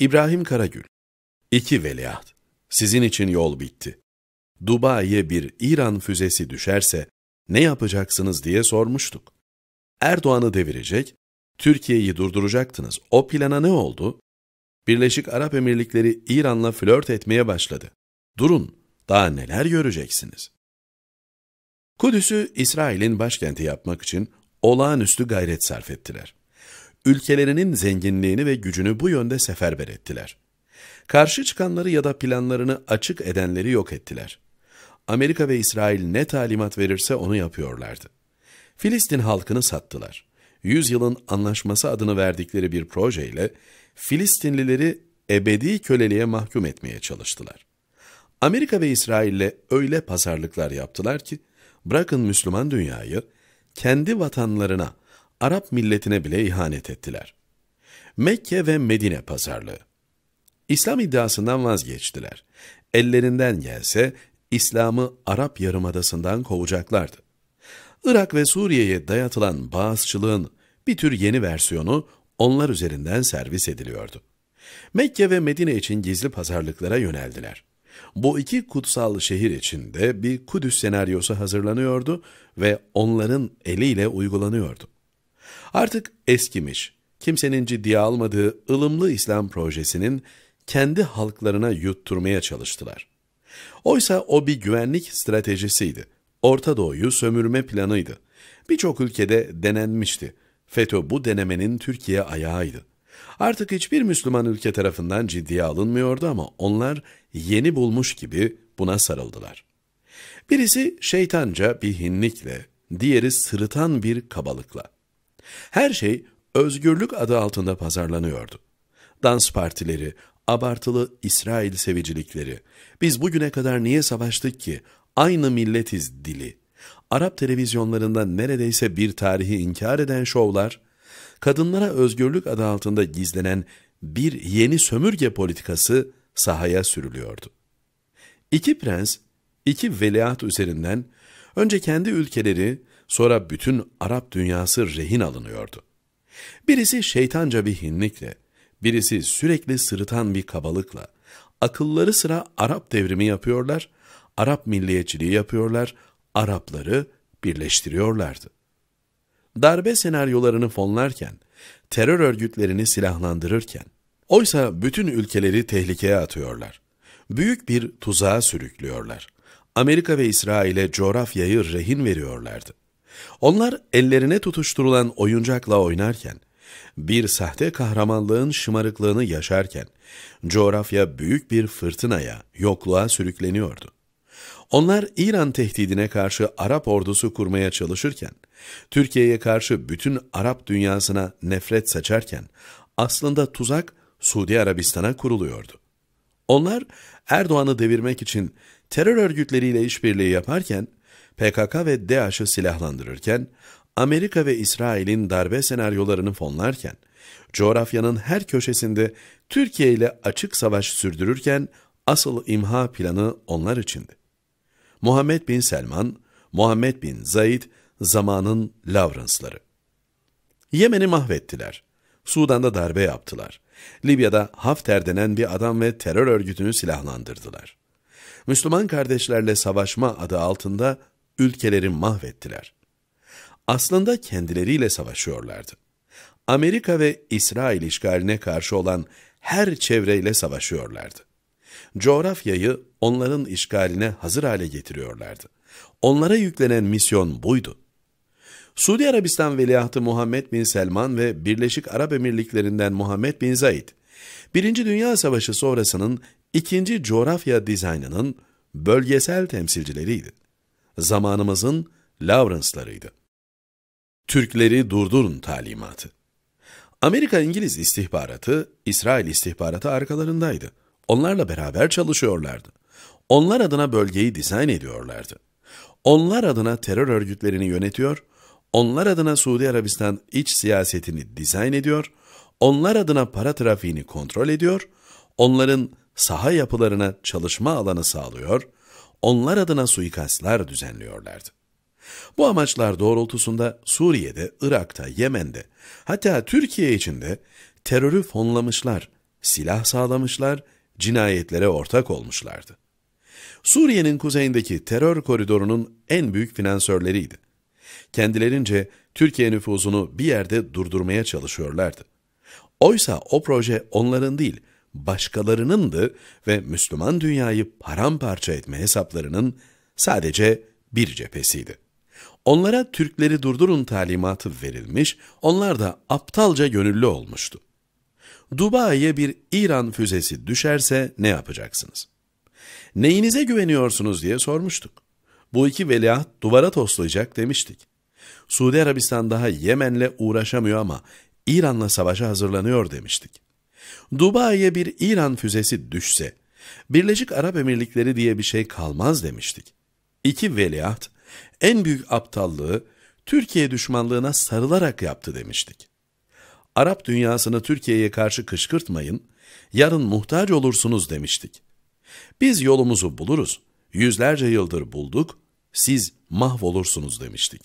İbrahim Karagül İki veliaht. Sizin için yol bitti. Dubai'ye bir İran füzesi düşerse ne yapacaksınız diye sormuştuk. Erdoğan'ı devirecek, Türkiye'yi durduracaktınız. O plana ne oldu? Birleşik Arap Emirlikleri İran'la flört etmeye başladı. Durun, daha neler göreceksiniz? Kudüs'ü İsrail'in başkenti yapmak için olağanüstü gayret sarf ettiler ülkelerinin zenginliğini ve gücünü bu yönde seferber ettiler. Karşı çıkanları ya da planlarını açık edenleri yok ettiler. Amerika ve İsrail ne talimat verirse onu yapıyorlardı. Filistin halkını sattılar. Yüzyılın anlaşması adını verdikleri bir projeyle Filistinlileri ebedi köleliğe mahkum etmeye çalıştılar. Amerika ve İsrail'le öyle pazarlıklar yaptılar ki, bırakın Müslüman dünyayı, kendi vatanlarına Arap milletine bile ihanet ettiler. Mekke ve Medine pazarlığı. İslam iddiasından vazgeçtiler. Ellerinden gelse İslam'ı Arap Yarımadası'ndan kovacaklardı. Irak ve Suriye'ye dayatılan bağızçılığın bir tür yeni versiyonu onlar üzerinden servis ediliyordu. Mekke ve Medine için gizli pazarlıklara yöneldiler. Bu iki kutsal şehir için de bir Kudüs senaryosu hazırlanıyordu ve onların eliyle uygulanıyordu. Artık eskimiş, kimsenin ciddiye almadığı ılımlı İslam projesinin kendi halklarına yutturmaya çalıştılar. Oysa o bir güvenlik stratejisiydi. Orta Doğu'yu sömürme planıydı. Birçok ülkede denenmişti. FETÖ bu denemenin Türkiye ayağıydı. Artık hiçbir Müslüman ülke tarafından ciddiye alınmıyordu ama onlar yeni bulmuş gibi buna sarıldılar. Birisi şeytanca bir hinlikle, diğeri sırıtan bir kabalıkla. Her şey özgürlük adı altında pazarlanıyordu. Dans partileri, abartılı İsrail sevicilikleri, biz bugüne kadar niye savaştık ki, aynı milletiz dili, Arap televizyonlarında neredeyse bir tarihi inkar eden şovlar, kadınlara özgürlük adı altında gizlenen bir yeni sömürge politikası sahaya sürülüyordu. İki prens, iki veliaht üzerinden önce kendi ülkeleri, Sonra bütün Arap dünyası rehin alınıyordu. Birisi şeytanca bir hinlikle, birisi sürekli sırıtan bir kabalıkla, akılları sıra Arap devrimi yapıyorlar, Arap milliyetçiliği yapıyorlar, Arapları birleştiriyorlardı. Darbe senaryolarını fonlarken, terör örgütlerini silahlandırırken, oysa bütün ülkeleri tehlikeye atıyorlar. Büyük bir tuzağa sürüklüyorlar. Amerika ve İsrail'e coğrafyayı rehin veriyorlardı. Onlar ellerine tutuşturulan oyuncakla oynarken, bir sahte kahramanlığın şımarıklığını yaşarken, coğrafya büyük bir fırtınaya, yokluğa sürükleniyordu. Onlar İran tehdidine karşı Arap ordusu kurmaya çalışırken, Türkiye'ye karşı bütün Arap dünyasına nefret saçarken, aslında tuzak Suudi Arabistan'a kuruluyordu. Onlar Erdoğan'ı devirmek için terör örgütleriyle işbirliği yaparken, PKK ve Daş'ı silahlandırırken, Amerika ve İsrail'in darbe senaryolarını fonlarken, coğrafyanın her köşesinde Türkiye ile açık savaş sürdürürken asıl imha planı onlar içindi. Muhammed bin Selman, Muhammed bin Zayid, zamanın Lawrence'ları. Yemen'i mahvettiler. Sudan'da darbe yaptılar. Libya'da Hafter denen bir adam ve terör örgütünü silahlandırdılar. Müslüman kardeşlerle savaşma adı altında ülkeleri mahvettiler. Aslında kendileriyle savaşıyorlardı. Amerika ve İsrail işgaline karşı olan her çevreyle savaşıyorlardı. Coğrafyayı onların işgaline hazır hale getiriyorlardı. Onlara yüklenen misyon buydu. Suudi Arabistan Veliahtı Muhammed Bin Selman ve Birleşik Arap Emirliklerinden Muhammed Bin Zaid, Birinci Dünya Savaşı sonrasının ikinci coğrafya dizaynının bölgesel temsilcileriydi zamanımızın Lawrence'larıydı. Türkleri durdurun talimatı. Amerika İngiliz istihbaratı, İsrail istihbaratı arkalarındaydı. Onlarla beraber çalışıyorlardı. Onlar adına bölgeyi dizayn ediyorlardı. Onlar adına terör örgütlerini yönetiyor, onlar adına Suudi Arabistan iç siyasetini dizayn ediyor, onlar adına para trafiğini kontrol ediyor, onların saha yapılarına çalışma alanı sağlıyor, onlar adına suikastlar düzenliyorlardı. Bu amaçlar doğrultusunda Suriye'de, Irak'ta, Yemen'de, hatta Türkiye içinde terörü fonlamışlar, silah sağlamışlar, cinayetlere ortak olmuşlardı. Suriye'nin kuzeyindeki terör koridorunun en büyük finansörleriydi. Kendilerince Türkiye nüfuzunu bir yerde durdurmaya çalışıyorlardı. Oysa o proje onların değil, başkalarınındı ve Müslüman dünyayı paramparça etme hesaplarının sadece bir cephesiydi. Onlara Türkleri durdurun talimatı verilmiş, onlar da aptalca gönüllü olmuştu. Dubai'ye bir İran füzesi düşerse ne yapacaksınız? Neyinize güveniyorsunuz diye sormuştuk. Bu iki veliaht duvara toslayacak demiştik. Suudi Arabistan daha Yemen'le uğraşamıyor ama İran'la savaşa hazırlanıyor demiştik. Dubai'ye bir İran füzesi düşse, Birleşik Arap Emirlikleri diye bir şey kalmaz demiştik. İki veliaht, en büyük aptallığı Türkiye düşmanlığına sarılarak yaptı demiştik. Arap dünyasını Türkiye'ye karşı kışkırtmayın, yarın muhtaç olursunuz demiştik. Biz yolumuzu buluruz, yüzlerce yıldır bulduk, siz mahvolursunuz demiştik.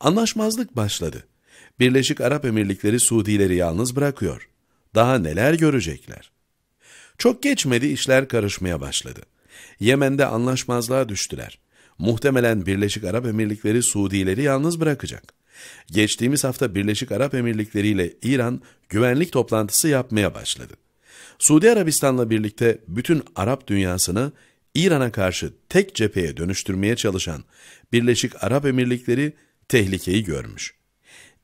Anlaşmazlık başladı. Birleşik Arap Emirlikleri Suudileri yalnız bırakıyor. Daha neler görecekler? Çok geçmedi işler karışmaya başladı. Yemen'de anlaşmazlığa düştüler. Muhtemelen Birleşik Arap Emirlikleri Suudileri yalnız bırakacak. Geçtiğimiz hafta Birleşik Arap Emirlikleri ile İran güvenlik toplantısı yapmaya başladı. Suudi Arabistan'la birlikte bütün Arap dünyasını İran'a karşı tek cepheye dönüştürmeye çalışan Birleşik Arap Emirlikleri tehlikeyi görmüş.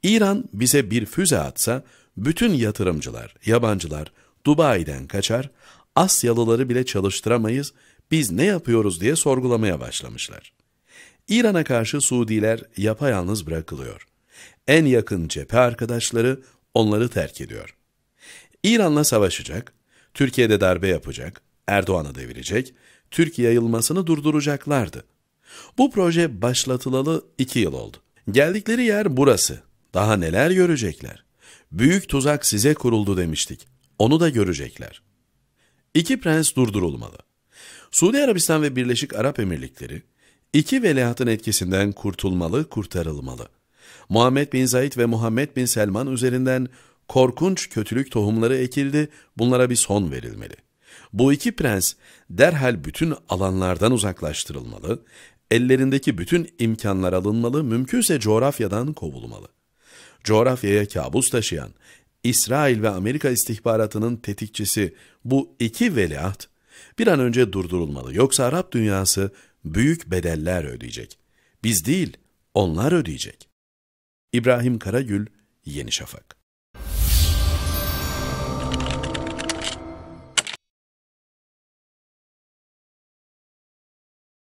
İran bize bir füze atsa bütün yatırımcılar, yabancılar Dubai'den kaçar, Asyalıları bile çalıştıramayız, biz ne yapıyoruz diye sorgulamaya başlamışlar. İran'a karşı Suudiler yapayalnız bırakılıyor. En yakın cephe arkadaşları onları terk ediyor. İran'la savaşacak, Türkiye'de darbe yapacak, Erdoğan'ı devirecek, Türkiye yayılmasını durduracaklardı. Bu proje başlatılalı iki yıl oldu. Geldikleri yer burası. Daha neler görecekler? büyük tuzak size kuruldu demiştik. Onu da görecekler. İki prens durdurulmalı. Suudi Arabistan ve Birleşik Arap Emirlikleri, iki veliahtın etkisinden kurtulmalı, kurtarılmalı. Muhammed bin Zaid ve Muhammed bin Selman üzerinden korkunç kötülük tohumları ekildi, bunlara bir son verilmeli. Bu iki prens derhal bütün alanlardan uzaklaştırılmalı, ellerindeki bütün imkanlar alınmalı, mümkünse coğrafyadan kovulmalı coğrafyaya kabus taşıyan İsrail ve Amerika istihbaratının tetikçisi bu iki veliaht bir an önce durdurulmalı. Yoksa Arap dünyası büyük bedeller ödeyecek. Biz değil, onlar ödeyecek. İbrahim Karagül, Yeni Şafak